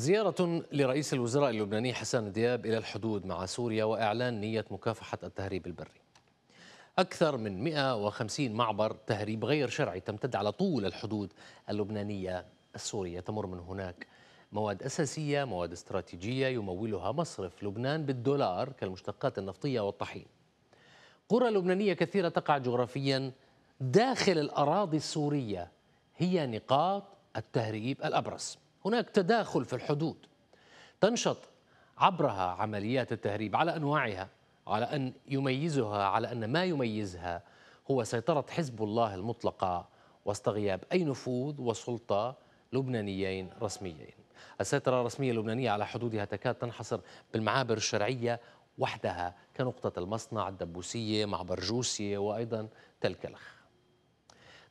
زيارة لرئيس الوزراء اللبناني حسان دياب إلى الحدود مع سوريا وإعلان نية مكافحة التهريب البري أكثر من 150 معبر تهريب غير شرعي تمتد على طول الحدود اللبنانية السورية تمر من هناك مواد أساسية مواد استراتيجية يمولها مصرف لبنان بالدولار كالمشتقات النفطية والطحين قرى لبنانية كثيرة تقع جغرافيا داخل الأراضي السورية هي نقاط التهريب الأبرز هناك تداخل في الحدود تنشط عبرها عمليات التهريب على انواعها على ان يميزها على ان ما يميزها هو سيطره حزب الله المطلقه واستغياب اي نفوذ وسلطه لبنانيين رسميين. السيطره الرسميه اللبنانيه على حدودها تكاد تنحصر بالمعابر الشرعيه وحدها كنقطه المصنع الدبوسيه معبر جوسيه وايضا تل كلخ.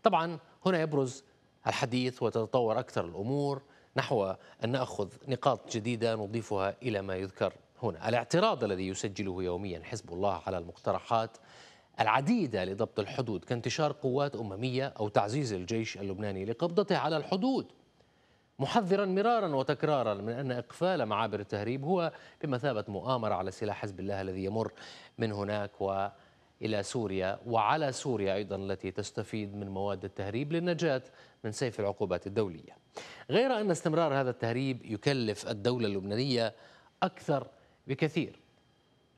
طبعا هنا يبرز الحديث وتتطور اكثر الامور نحو أن نأخذ نقاط جديدة نضيفها إلى ما يذكر هنا الاعتراض الذي يسجله يوميا حزب الله على المقترحات العديدة لضبط الحدود كانتشار قوات أممية أو تعزيز الجيش اللبناني لقبضته على الحدود محذرا مرارا وتكرارا من أن إقفال معابر التهريب هو بمثابة مؤامرة على سلاح حزب الله الذي يمر من هناك و إلى سوريا وعلى سوريا أيضا التي تستفيد من مواد التهريب للنجاة من سيف العقوبات الدولية غير أن استمرار هذا التهريب يكلف الدولة اللبنانية أكثر بكثير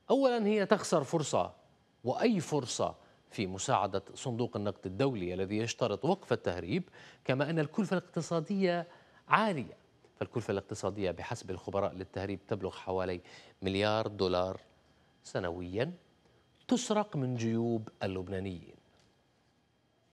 أولا هي تخسر فرصة وأي فرصة في مساعدة صندوق النقد الدولي الذي يشترط وقف التهريب كما أن الكلفة الاقتصادية عالية فالكلفة الاقتصادية بحسب الخبراء للتهريب تبلغ حوالي مليار دولار سنويا تسرق من جيوب اللبنانيين